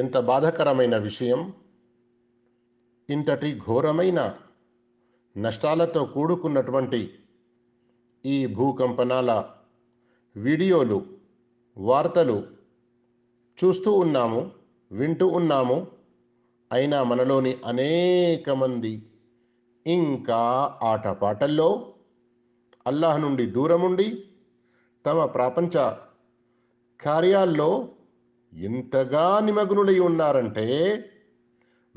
ఎంత బాధకరమైన విషయం ఇంతటి ఘోరమైన నష్టాలతో కూడుకున్నటువంటి ఈ భూకంపనాల వీడియోలు వార్తలు చూస్తూ ఉన్నాము వింటూ ఉన్నాము అయినా మనలోని అనేక మంది ఇంకా ఆటపాటల్లో అల్లాహ్ నుండి దూరముండి తమ ప్రాపంచ కార్యాల్లో ఇంతగా నిమగ్నులై ఉన్నారంటే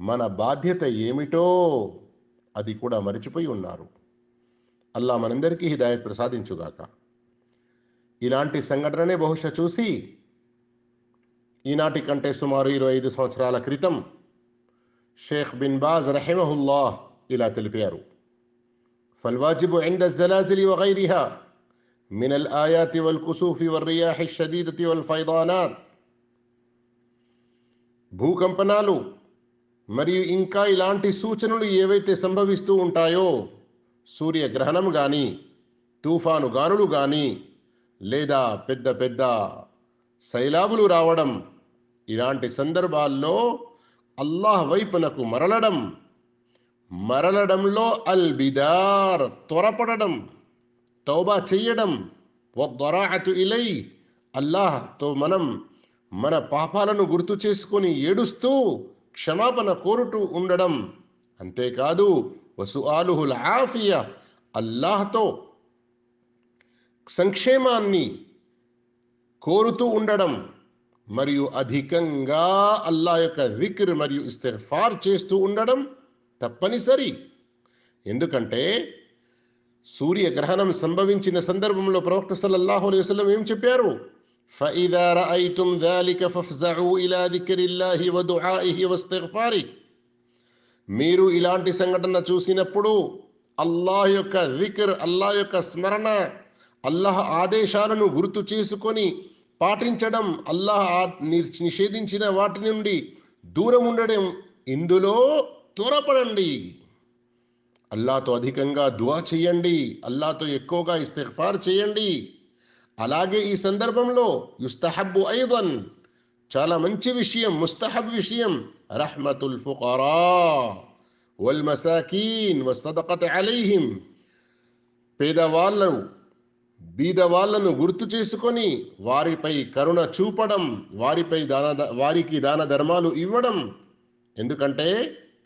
మన బాధ్యత ఏమిటో అది కూడా మరిచిపోయి ఉన్నారు అల్లా మనందరికీ హిదాయత్ ప్రసాదించుగాక ఇలాంటి సంఘటననే బహుశా చూసి ఈనాటి కంటే సుమారు ఇరవై ఐదు సంవత్సరాల క్రితం షేక్ బిన్ బాజ్ రహిమహుల్లా ఇలా తెలిపారు ఫల్వాజిబు عند الزلازل وغيرها من الآيات والكسوف والرياح الشديدة والفيضانات భూకంపనాలు మరియు ఇంకా ఇలాంటి సూచనలు ఏవైతే సంభవిస్తూ ఉంటాయో సూర్యగ్రహణం కానీ తుఫాను గానులు కానీ లేదా పెద్ద పెద్ద శైలాబులు రావడం ఇలాంటి సందర్భాల్లో అల్లాహ్ వైపునకు మరలడం మరలడంలో అల్ బిదార్ త్వరపడడం తౌబా చెయ్యడం ఇలై అల్లాహ్తో మనం మన పాపాలను గుర్తు చేసుకొని ఏడుస్తూ క్షమాపణ కోరుతూ ఉండడం అంతేకాదు వసు వసుఆలుహుల్ ఆఫియా అల్లాహ్తో సంక్షేమాన్ని కోరుతూ ఉండడం మరియు అధికంగా అల్లా యొక్క విక్ర్ మరియు ఇస్తఫార్ చేస్తూ ఉండడం తప్పనిసరి ఎందుకంటే సూర్యగ్రహణం సంభవించిన సందర్భంలో ప్రవక్త సల్లల్లాహు అలైవలం ఏం చెప్పారు فإذا رأيتم ذلك فافزعوا إلى ذكر الله ودعائه واستغفاره మీరు ఇలాంటి సంఘటన చూసినప్పుడు అల్లాహ్ యొక్క జిక్ర్ అల్లాహ్ యొక్క స్మరణ అల్లాహ్ ఆదేశాలను గుర్తు చేసుకొని పాటించడం అల్లాహ్ నిషేధించిన వాటి నుండి దూరం ఉండడం ఇందులో త్వరపడండి అల్లాతో అధికంగా దువా చేయండి అల్లాతో ఎక్కువగా ఇస్తెఫార్ చేయండి అలాగే ఈ సందర్భంలో యుస్తహబ్బు ఐదన్ చాలా మంచి విషయం ముస్తహబ్ విషయం రహ్మతుల్ ఫుకరా వల్ మసాకీన్ అలైహిం పేదవాళ్ళను బీదవాళ్లను గుర్తు చేసుకొని వారిపై కరుణ చూపడం వారిపై దాన వారికి దాన ధర్మాలు ఇవ్వడం ఎందుకంటే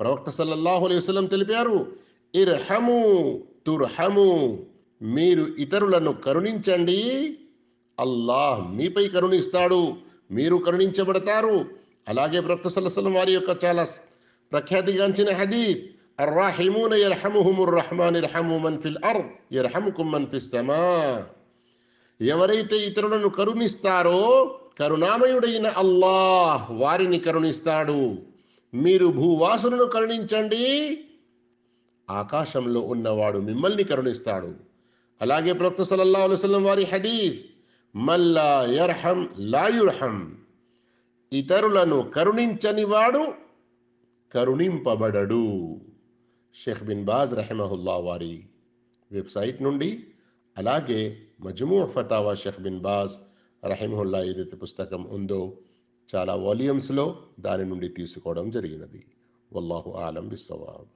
ప్రవక్త సల్లల్లాహు అలైవలం తెలిపారు ఇర్హము తుర్హము మీరు ఇతరులను కరుణించండి అల్లాహ్ మీపై కరుణిస్తాడు మీరు కరుణించబడతారు అలాగే ప్రొక్త సలసలం వారి యొక్క చాలా ప్రఖ్యాతిగాంచిన హదీద్ అర్రాహిమూన యర్హముహుముర్ రహమాన్ ఇర్హము మన్ ఫిల్ అర్ యర్హముకుమ్ మన్ ఫిస్ సమా ఎవరైతే ఇతరులను కరుణిస్తారో కరుణామయుడైన అల్లాహ్ వారిని కరుణిస్తాడు మీరు భూవాసులను కరుణించండి ఆకాశంలో ఉన్నవాడు మిమ్మల్ని కరుణిస్తాడు అలాగే ప్రవక్త సలల్లా అలైవలం వారి హదీఫ్ మల్లా యర్హం లాయుర్హం ఇతరులను కరుణించని వాడు కరుణింపబడడు షేఖ్ బిన్ బాజ్ రహమహుల్లా వారి వెబ్సైట్ నుండి అలాగే మజ్మూ ఫతావా షేఖ్ బిన్ బాజ్ రహిమహుల్లా ఏదైతే పుస్తకం ఉందో చాలా వాల్యూమ్స్లో దాని నుండి తీసుకోవడం జరిగినది వల్లాహు ఆలం బిస్సవాబ్